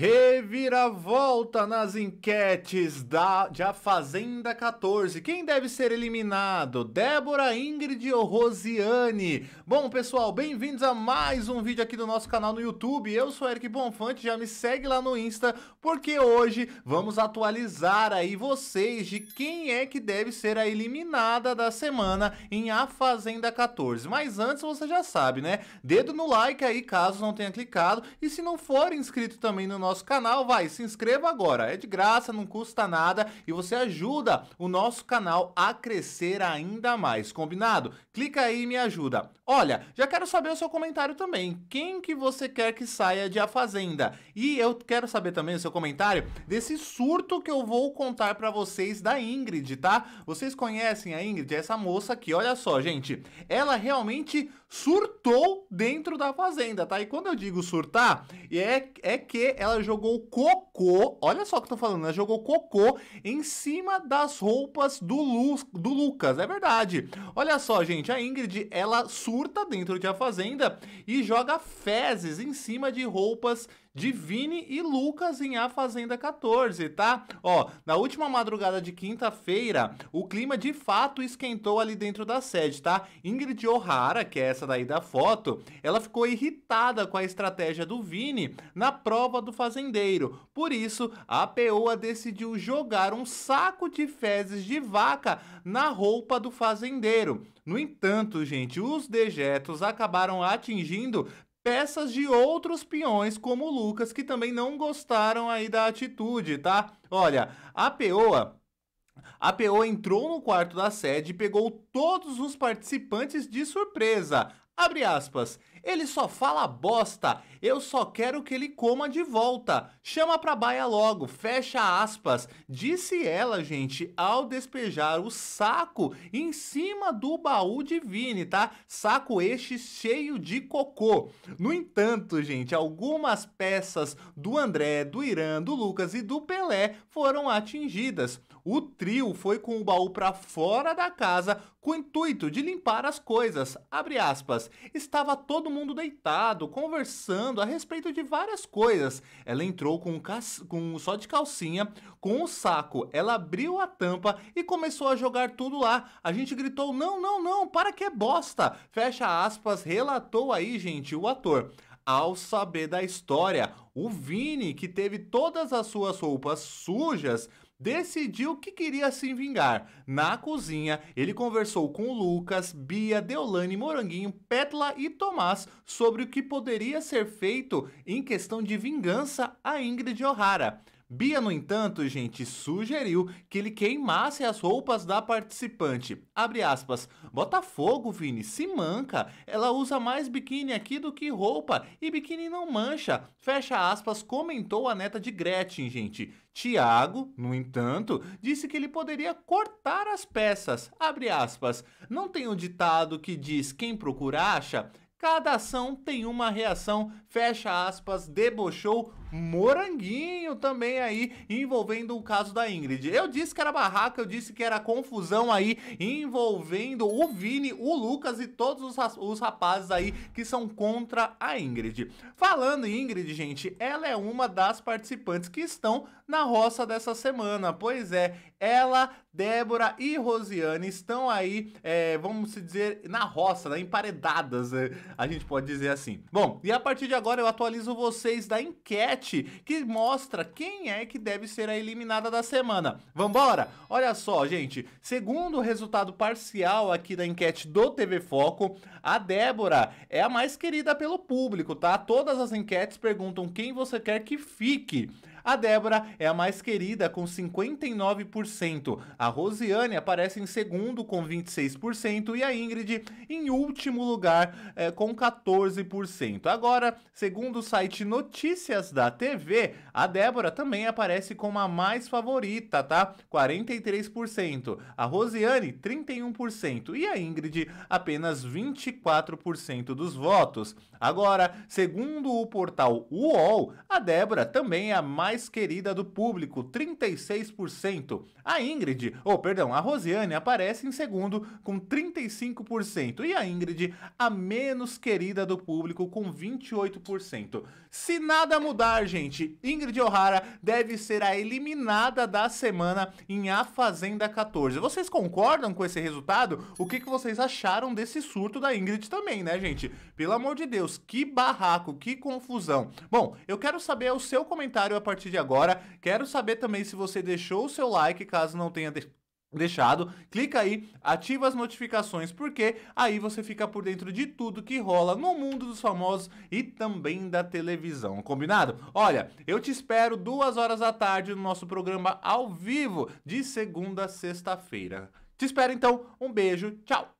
Reviravolta nas enquetes da, A Fazenda 14. Quem deve ser eliminado? Débora, Ingrid ou Rosiane? Bom, pessoal, bem-vindos a mais um vídeo aqui do nosso canal no YouTube. Eu sou Eric Bonfante, já me segue lá no Insta, porque hoje vamos atualizar aí vocês de quem é que deve ser a eliminada da semana em A Fazenda 14. Mas antes, você já sabe, né? Dedo no like aí, caso não tenha clicado. E se não for inscrito também no nosso nosso canal, vai, se inscreva agora. É de graça, não custa nada e você ajuda o nosso canal a crescer ainda mais, combinado? Clica aí e me ajuda. Olha, já quero saber o seu comentário também. Quem que você quer que saia de A Fazenda? E eu quero saber também o seu comentário desse surto que eu vou contar para vocês da Ingrid, tá? Vocês conhecem a Ingrid, essa moça aqui, olha só, gente. Ela realmente surtou dentro da fazenda, tá? E quando eu digo surtar, é, é que ela jogou cocô, olha só o que eu tô falando, ela jogou cocô em cima das roupas do, Lu, do Lucas, é verdade. Olha só, gente, a Ingrid, ela surta dentro de a fazenda e joga fezes em cima de roupas de Vini e Lucas em A Fazenda 14, tá? Ó, na última madrugada de quinta-feira, o clima de fato esquentou ali dentro da sede, tá? Ingrid O'Hara, que é essa daí da foto, ela ficou irritada com a estratégia do Vini na prova do fazendeiro. Por isso, a peoa decidiu jogar um saco de fezes de vaca na roupa do fazendeiro. No entanto, gente, os dejetos acabaram atingindo peças de outros peões como o Lucas, que também não gostaram aí da atitude, tá? Olha, a Peoa a PO entrou no quarto da sede e pegou todos os participantes de surpresa. Abre aspas. Ele só fala bosta. Eu só quero que ele coma de volta. Chama pra baia logo. Fecha aspas. Disse ela, gente, ao despejar o saco em cima do baú de Vini, tá? Saco este cheio de cocô. No entanto, gente, algumas peças do André, do Irã, do Lucas e do Pelé foram atingidas. O trio foi com o baú para fora da casa com o intuito de limpar as coisas. Abre aspas. Estava todo mundo deitado, conversando a respeito de várias coisas. Ela entrou com com só de calcinha, com um saco. Ela abriu a tampa e começou a jogar tudo lá. A gente gritou: "Não, não, não, para que é bosta!" Fecha aspas, relatou aí, gente, o ator. Ao saber da história, o Vini, que teve todas as suas roupas sujas, decidiu que queria se vingar. Na cozinha, ele conversou com Lucas, Bia, Deolane, Moranguinho, Petla e Tomás sobre o que poderia ser feito em questão de vingança a Ingrid O'Hara. Bia, no entanto, gente, sugeriu que ele queimasse as roupas da participante. Abre aspas. Botafogo, Vini, se manca. Ela usa mais biquíni aqui do que roupa e biquíni não mancha. Fecha aspas, comentou a neta de Gretchen, gente. Tiago, no entanto, disse que ele poderia cortar as peças. Abre aspas. Não tem um ditado que diz quem procura acha? Cada ação tem uma reação, fecha aspas, debochou Moranguinho também aí envolvendo o caso da Ingrid. Eu disse que era barraca, eu disse que era confusão aí envolvendo o Vini, o Lucas e todos os, os rapazes aí que são contra a Ingrid. Falando em Ingrid, gente, ela é uma das participantes que estão na roça dessa semana. Pois é, ela, Débora e Rosiane estão aí, é, vamos dizer, na roça, né? emparedadas, né, a gente pode dizer assim. Bom, e a partir de agora eu atualizo vocês da enquete enquete que mostra quem é que deve ser a eliminada da semana. Vambora? Olha só, gente. Segundo o resultado parcial aqui da enquete do TV Foco, a Débora é a mais querida pelo público, tá? Todas as enquetes perguntam quem você quer que fique. A Débora é a mais querida com 59%. A Rosiane aparece em segundo com 26% e a Ingrid em último lugar é, com 14%. Agora, segundo o site Notícias da TV, a Débora também aparece como a mais favorita, tá? 43%. A Rosiane, 31%. E a Ingrid, apenas 24% dos votos. Agora, segundo o portal UOL, a Débora também é a mais mais querida do público, 36%. A Ingrid, ou oh, perdão, a Rosiane aparece em segundo com 35% e a Ingrid, a menos querida do público com 28%. Se nada mudar, gente, Ingrid O'Hara deve ser a eliminada da semana em A Fazenda 14. Vocês concordam com esse resultado? O que, que vocês acharam desse surto da Ingrid também, né, gente? Pelo amor de Deus, que barraco, que confusão. Bom, eu quero saber o seu comentário a partir partir de agora. Quero saber também se você deixou o seu like, caso não tenha deixado deixado, clica aí, ativa as notificações, porque aí você fica por dentro de tudo que rola no mundo dos famosos e também da televisão, combinado? Olha, eu te espero duas horas da tarde no nosso programa ao vivo, de segunda a sexta-feira. Te espero então, um beijo, tchau!